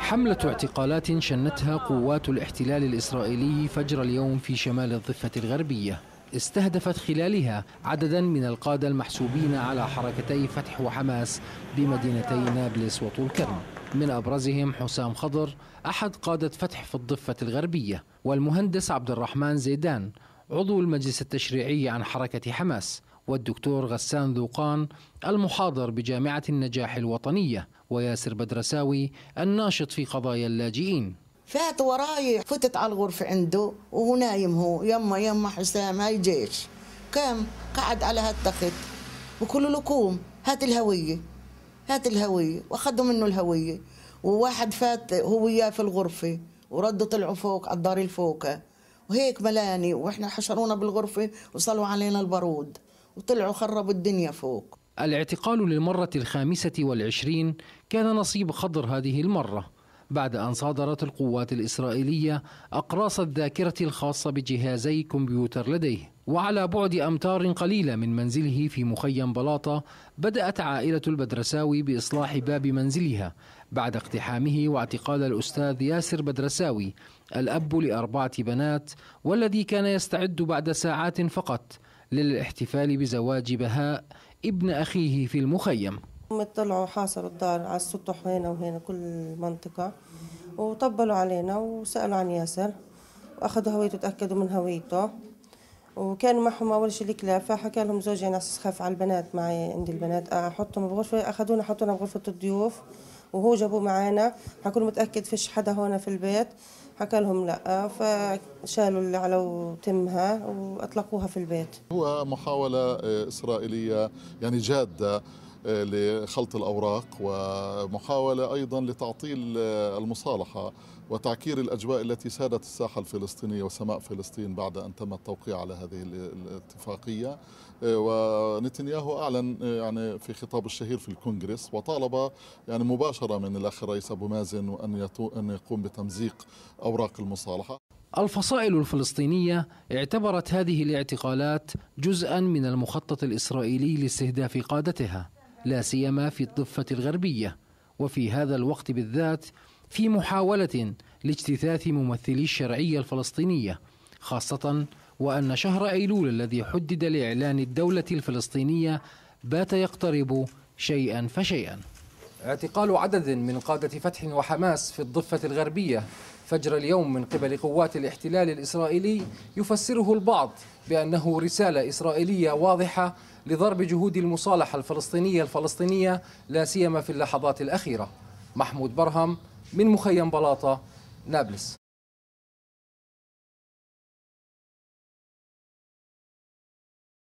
حملة اعتقالات شنتها قوات الاحتلال الإسرائيلي فجر اليوم في شمال الضفة الغربية استهدفت خلالها عددا من القادة المحسوبين على حركتي فتح وحماس بمدينتي نابلس وطول كرم من أبرزهم حسام خضر أحد قادة فتح في الضفة الغربية والمهندس عبد الرحمن زيدان عضو المجلس التشريعي عن حركة حماس والدكتور غسان ذوقان المحاضر بجامعة النجاح الوطنية وياسر بدرساوي الناشط في قضايا اللاجئين فات وراي فتت على الغرفة عنده وهو نايم هو يما يما حسام هاي جيش كم قعد على هالتخت وكل له قوم هات الهوية هات الهوية وأخذوا منه الهوية وواحد فات هو وياه في الغرفة وردوا طلعوا فوق على الدار الفوقة وهيك ملاني واحنا حشرونا بالغرفة وصلوا علينا البارود وطلعوا خربوا الدنيا فوق الاعتقال للمرة الخامسة والعشرين كان نصيب خضر هذه المرة بعد أن صادرت القوات الإسرائيلية أقراص الذاكرة الخاصة بجهازي كمبيوتر لديه وعلى بعد أمتار قليلة من منزله في مخيم بلاطة بدأت عائلة البدرساوي بإصلاح باب منزلها بعد اقتحامه واعتقال الأستاذ ياسر بدرساوي الأب لأربعة بنات والذي كان يستعد بعد ساعات فقط للاحتفال بزواج بهاء ابن أخيه في المخيم هم طلعوا حاصروا الدار على السطح هنا وهنا كل منطقة وطبلوا علينا وسألوا عن ياسر وأخذوا هويته وتأكدوا من هويته وكانوا معهم أول شيء الكلاب فحكى لهم زوجي أنا خاف على البنات معي عندي البنات أحطهم بغرفة أخذونا حطونا بغرفة الضيوف وهو جابوا معانا حكون متاكد فيش حدا هون في البيت حكى لهم لا فشالوا اللي على تمها واطلقوها في البيت هو محاوله اسرائيليه يعني جاده لخلط الأوراق ومحاولة أيضا لتعطيل المصالحة وتعكير الأجواء التي سادت الساحة الفلسطينية وسماء فلسطين بعد أن تم التوقيع على هذه الاتفاقية ونتنياهو أعلن يعني في خطاب الشهير في الكونغرس وطالب يعني مباشرة من الأخ الرئيس أبو مازن أن يقوم بتمزيق أوراق المصالحة الفصائل الفلسطينية اعتبرت هذه الاعتقالات جزءا من المخطط الإسرائيلي لاستهداف قادتها لا سيما في الضفة الغربية وفي هذا الوقت بالذات في محاولة لاجتثاث ممثلي الشرعية الفلسطينية خاصة وأن شهر أيلول الذي حدد لإعلان الدولة الفلسطينية بات يقترب شيئا فشيئا اعتقال عدد من قادة فتح وحماس في الضفة الغربية فجر اليوم من قبل قوات الاحتلال الإسرائيلي يفسره البعض بأنه رسالة إسرائيلية واضحة لضرب جهود المصالحة الفلسطينية الفلسطينية لا سيما في اللحظات الأخيرة محمود برهم من مخيم بلاطة نابلس